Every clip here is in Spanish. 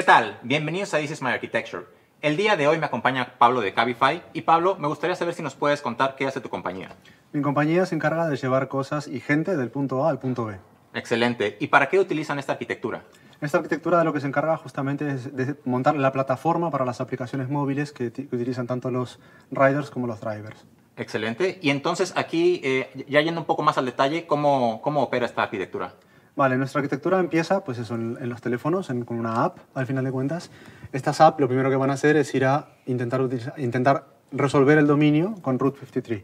¿Qué tal? Bienvenidos a This is My Architecture. El día de hoy me acompaña Pablo de Cabify y Pablo, me gustaría saber si nos puedes contar qué hace tu compañía. Mi compañía se encarga de llevar cosas y gente del punto A al punto B. Excelente. ¿Y para qué utilizan esta arquitectura? Esta arquitectura de lo que se encarga justamente es de montar la plataforma para las aplicaciones móviles que, utilizan tanto los riders como los drivers. Excelente. Y entonces aquí, eh, ya yendo un poco más al detalle, ¿cómo, cómo opera esta arquitectura? Vale, nuestra arquitectura empieza pues en, los teléfonos, con una app, al final de cuentas. Estas app, lo primero que van a hacer es ir a intentar, intentar resolver el dominio con Route 53.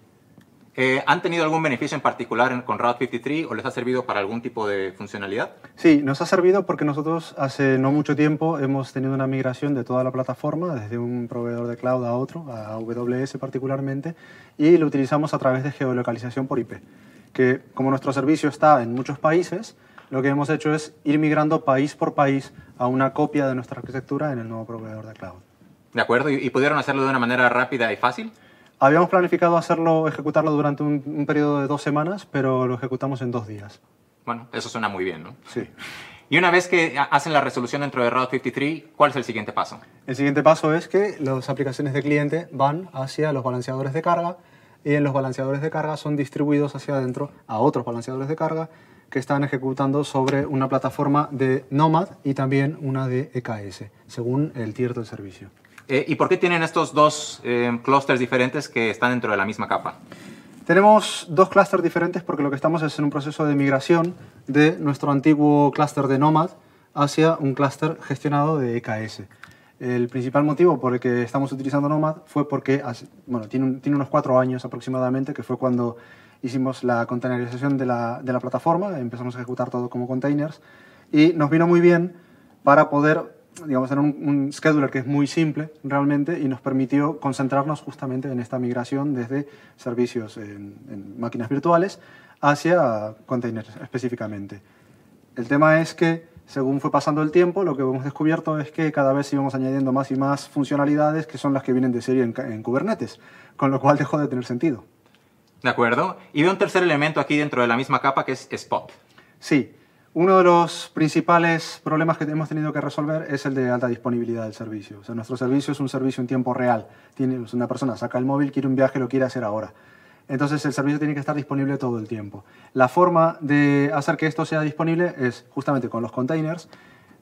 Eh, ¿Han tenido algún beneficio en particular con Route 53 o les ha servido para algún tipo de funcionalidad? Sí, nos ha servido porque nosotros hace no mucho tiempo hemos tenido una migración de toda la plataforma, desde un proveedor de cloud a otro, a AWS particularmente, y lo utilizamos a través de geolocalización por IP, que como nuestro servicio está en muchos países, lo que hemos hecho es ir migrando país por país a una copia de nuestra arquitectura en el nuevo proveedor de cloud. ¿De acuerdo? ¿Y, pudieron hacerlo de una manera rápida y fácil? Habíamos planificado hacerlo, ejecutarlo durante un, periodo de dos semanas, pero lo ejecutamos en dos días. Bueno, eso suena muy bien, ¿no? Sí. Y una vez que hacen la resolución dentro de Route 53, ¿cuál es el siguiente paso? El siguiente paso es que las aplicaciones de cliente van hacia los balanceadores de carga y en los balanceadores de carga son distribuidos hacia adentro a otros balanceadores de carga que están ejecutando sobre una plataforma de Nomad y también una de EKS, según el tier del servicio. Eh, ¿Y por qué tienen estos dos eh, clústeres diferentes que están dentro de la misma capa? Tenemos dos clústeres diferentes porque lo que estamos es en un proceso de migración de nuestro antiguo clúster de Nomad hacia un clúster gestionado de EKS. El principal motivo por el que estamos utilizando Nomad fue porque bueno, tiene unos cuatro años aproximadamente, que fue cuando hicimos la containerización de la, plataforma, empezamos a ejecutar todo como containers y nos vino muy bien para poder digamos, tener un, scheduler que es muy simple realmente y nos permitió concentrarnos justamente en esta migración desde servicios en, máquinas virtuales hacia containers específicamente. El tema es que, según fue pasando el tiempo, lo que hemos descubierto es que cada vez íbamos añadiendo más y más funcionalidades que son las que vienen de serie en, en Kubernetes, con lo cual dejó de tener sentido. ¿De acuerdo? Y veo un tercer elemento aquí dentro de la misma capa que es spot. Sí. Uno de los principales problemas que hemos tenido que resolver es el de alta disponibilidad del servicio. O sea, nuestro servicio es un servicio en tiempo real. Tiene, una persona saca el móvil, quiere un viaje, lo quiere hacer ahora. Entonces el servicio tiene que estar disponible todo el tiempo. La forma de hacer que esto sea disponible es justamente con los containers.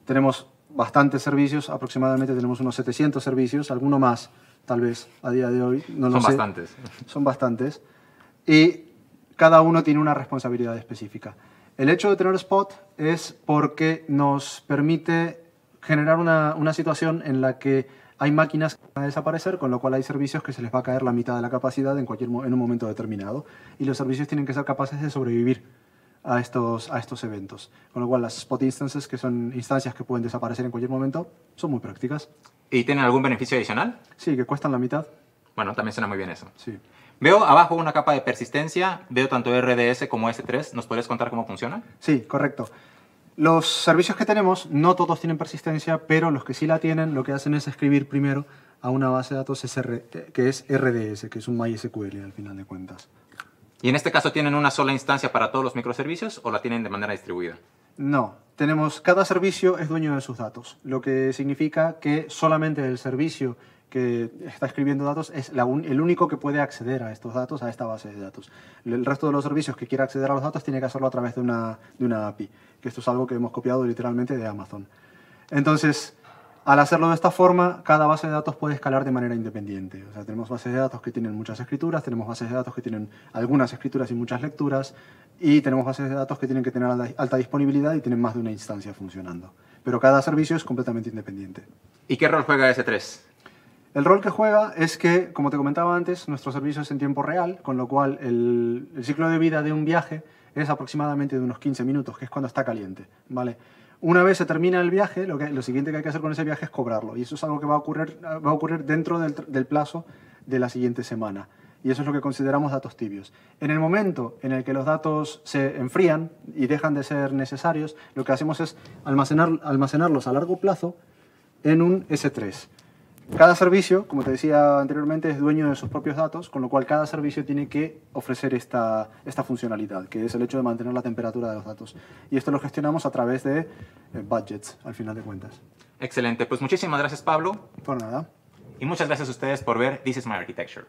Tenemos bastantes servicios, aproximadamente tenemos unos 700 servicios, alguno más tal vez a día de hoy. No Son sé. bastantes. Son bastantes y cada uno tiene una responsabilidad específica. El hecho de tener spot es porque nos permite generar una, una situación en la que hay máquinas que van a desaparecer, con lo cual hay servicios que se les va a caer la mitad de la capacidad en, cualquier, en un momento determinado. Y los servicios tienen que ser capaces de sobrevivir a estos, a estos eventos. Con lo cual las spot instances, que son instancias que pueden desaparecer en cualquier momento, son muy prácticas. ¿Y tienen algún beneficio adicional? Sí, que cuestan la mitad. Bueno, también suena muy bien eso. Sí. Veo abajo una capa de persistencia, veo tanto RDS como S3. ¿Nos puedes contar cómo funciona? Sí, correcto. Los servicios que tenemos, no todos tienen persistencia, pero los que sí la tienen, lo que hacen es escribir primero a una base de datos que es RDS, que es un MySQL al final de cuentas. ¿Y en este caso tienen una sola instancia para todos los microservicios o la tienen de manera distribuida? No, tenemos cada servicio es dueño de sus datos, lo que significa que solamente el servicio que está escribiendo datos es el único que puede acceder a estos datos, a esta base de datos. El resto de los servicios que quiera acceder a los datos tiene que hacerlo a través de una, de una API, que esto es algo que hemos copiado literalmente de Amazon. Entonces, al hacerlo de esta forma, cada base de datos puede escalar de manera independiente. O sea, tenemos bases de datos que tienen muchas escrituras, tenemos bases de datos que tienen algunas escrituras y muchas lecturas, y tenemos bases de datos que tienen que tener alta disponibilidad y tienen más de una instancia funcionando. Pero cada servicio es completamente independiente. ¿Y qué rol juega S3? El rol que juega es que, como te comentaba antes, nuestro servicio es en tiempo real, con lo cual el, ciclo de vida de un viaje es aproximadamente de unos 15 minutos, que es cuando está caliente, ¿vale? Una vez se termina el viaje, lo, siguiente que hay que hacer con ese viaje es cobrarlo, y eso es algo que va a ocurrir, va a ocurrir dentro del, plazo de la siguiente semana y eso es lo que consideramos datos tibios. En el momento en el que los datos se enfrían y dejan de ser necesarios, lo que hacemos es almacenar, almacenarlos a largo plazo en un S3. Cada servicio, como te decía anteriormente, es dueño de sus propios datos, con lo cual cada servicio tiene que ofrecer esta, funcionalidad, que es el hecho de mantener la temperatura de los datos. Y esto lo gestionamos a través de eh, budgets, al final de cuentas. Excelente. Pues muchísimas gracias, Pablo. Por nada. Y muchas gracias a ustedes por ver This is My Architecture.